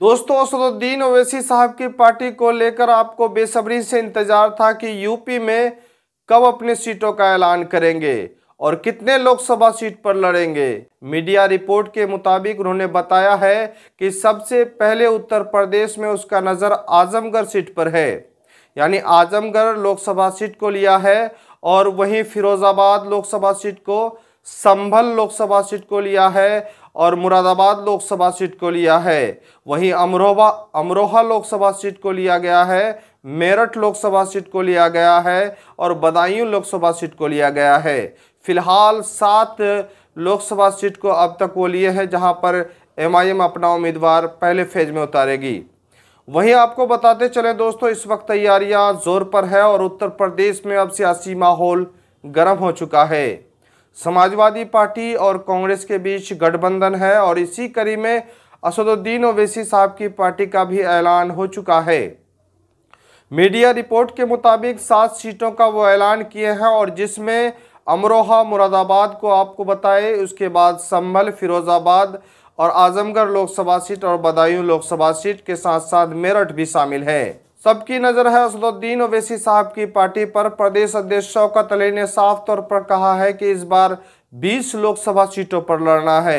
दोस्तों असदुद्दीन ओवैसी साहब की पार्टी को लेकर आपको बेसब्री से इंतजार था कि यूपी में कब अपनी सीटों का ऐलान करेंगे और कितने लोकसभा सीट पर लड़ेंगे मीडिया रिपोर्ट के मुताबिक उन्होंने बताया है कि सबसे पहले उत्तर प्रदेश में उसका नज़र आजमगढ़ सीट पर है यानी आजमगढ़ लोकसभा सीट को लिया है और वहीं फिरोज़ाबाद लोकसभा सीट को संभल लोकसभा सीट को लिया है और मुरादाबाद लोकसभा सीट को लिया है वहीं अमरोहा अमरोहा लोकसभा सीट को लिया गया है मेरठ लोकसभा सीट को लिया गया है और बदायूं लोकसभा सीट को लिया गया है फिलहाल सात लोकसभा सीट को अब तक वो लिए हैं जहां पर एमआईएम अपना उम्मीदवार पहले फेज में उतारेगी वहीं आपको बताते चले दोस्तों इस वक्त तैयारियां जोर पर है और उत्तर प्रदेश में अब सियासी माहौल गर्म हो चुका है समाजवादी पार्टी और कांग्रेस के बीच गठबंधन है और इसी कड़ी में असदुद्दीन ओवैसी साहब की पार्टी का भी ऐलान हो चुका है मीडिया रिपोर्ट के मुताबिक सात सीटों का वो ऐलान किए हैं और जिसमें अमरोहा मुरादाबाद को आपको बताए उसके बाद संभल फिरोज़ाबाद और आजमगढ़ लोकसभा सीट और बदायूं लोकसभा सीट के साथ साथ मेरठ भी शामिल है सबकी नज़र है असदुद्दीन ओवैसी साहब की पार्टी पर प्रदेश अध्यक्ष शौकत अली ने साफ तौर पर कहा है कि इस बार 20 लोकसभा सीटों पर लड़ना है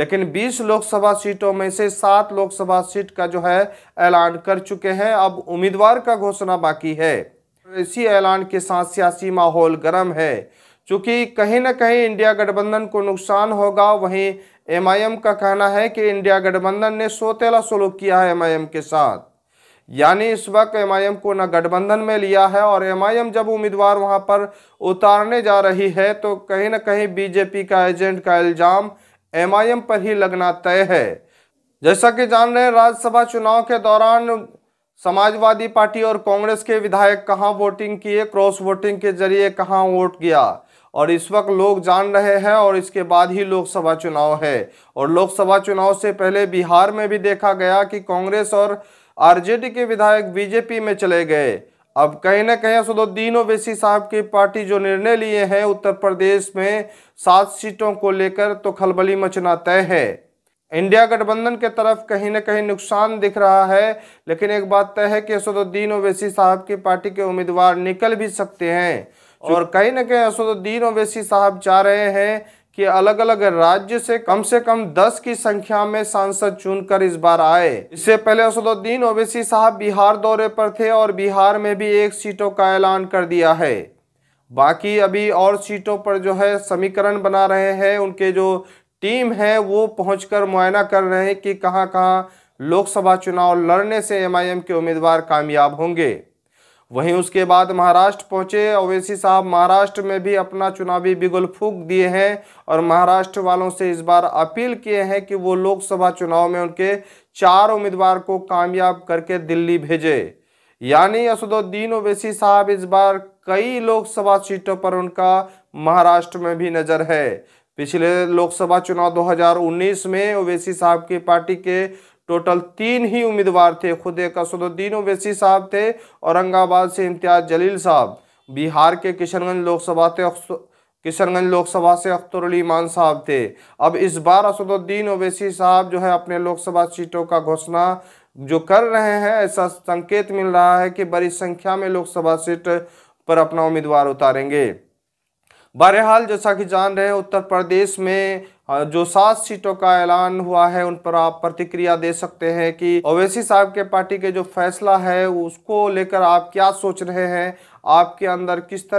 लेकिन 20 लोकसभा सीटों में से सात लोकसभा सीट का जो है ऐलान कर चुके हैं अब उम्मीदवार का घोषणा बाकी है इसी ऐलान के साथ सियासी माहौल गर्म है चूँकि कहीं ना कहीं इंडिया गठबंधन को नुकसान होगा वहीं एमआईएम का कहना है कि इंडिया गठबंधन ने सोतेला सलूक किया है एमआईएम के साथ यानी इस वक्त एमआईएम को ना गठबंधन में लिया है और एमआईएम जब उम्मीदवार वहां पर उतारने जा रही है तो कहीं ना कहीं बीजेपी का एजेंट का इल्ज़ाम एमआईएम पर ही लगना तय है जैसा कि जान रहे हैं राज्यसभा चुनाव के दौरान समाजवादी पार्टी और कांग्रेस के विधायक कहाँ वोटिंग किए क्रॉस वोटिंग के जरिए कहाँ वोट गया और इस वक्त लोग जान रहे हैं और इसके बाद ही लोकसभा चुनाव है और लोकसभा चुनाव से पहले बिहार में भी देखा गया कि कांग्रेस और आरजेडी के विधायक बीजेपी में चले गए अब कहीं ना कहीं असदुद्दीन ओवैसी साहब की पार्टी जो निर्णय लिए हैं उत्तर प्रदेश में सात सीटों को लेकर तो खलबली मचना तय है इंडिया गठबंधन के तरफ कहीं ना कहीं नुकसान दिख रहा है लेकिन एक बात तय है कि असदुद्दीन ओवैसी साहब की पार्टी के उम्मीदवार निकल भी सकते हैं और कहीं ना कहीं असदुद्दीन ओवैसी साहब चाह रहे हैं कि अलग अलग राज्य से कम से कम दस की संख्या में सांसद चुनकर इस बार आए इससे पहले असदुद्दीन ओवैसी साहब बिहार दौरे पर थे और बिहार में भी एक सीटों का ऐलान कर दिया है बाकी अभी और सीटों पर जो है समीकरण बना रहे हैं उनके जो टीम है वो पहुंचकर मुआयना कर रहे हैं कि कहां कहां लोकसभा चुनाव लड़ने से एमआईएम के उम्मीदवार कामयाब होंगे वहीं उसके बाद महाराष्ट्र पहुंचे अवैसी साहब महाराष्ट्र में भी अपना चुनावी बिगुल फूक दिए हैं और महाराष्ट्र वालों से इस बार अपील किए हैं कि वो लोकसभा चुनाव में उनके चार उम्मीदवार को कामयाब करके दिल्ली भेजे यानी असदुद्दीन ओवैसी साहब इस बार कई लोकसभा सीटों पर उनका महाराष्ट्र में भी नज़र है पिछले लोकसभा चुनाव 2019 में ओवैसी साहब की पार्टी के टोटल तीन ही उम्मीदवार थे खुद एक असदुद्दीन ओवैसी साहब थे औरंगाबाद से इम्तियाज जलील साहब बिहार के किशनगंज लोकसभा से किशनगंज लोकसभा से अख्तरुल ईमान साहब थे अब इस बार असदुद्दीन ओवैसी साहब जो है अपने लोकसभा सीटों का घोषणा जो कर रहे हैं ऐसा संकेत मिल रहा है कि बड़ी संख्या में लोकसभा सीट पर अपना उम्मीदवार उतारेंगे बहरहाल जैसा कि जान रहे हैं उत्तर प्रदेश में जो सात सीटों का ऐलान हुआ है उन पर आप प्रतिक्रिया दे सकते हैं कि ओवैसी साहब के पार्टी के जो फैसला है उसको लेकर आप क्या सोच रहे हैं आपके अंदर किस तरह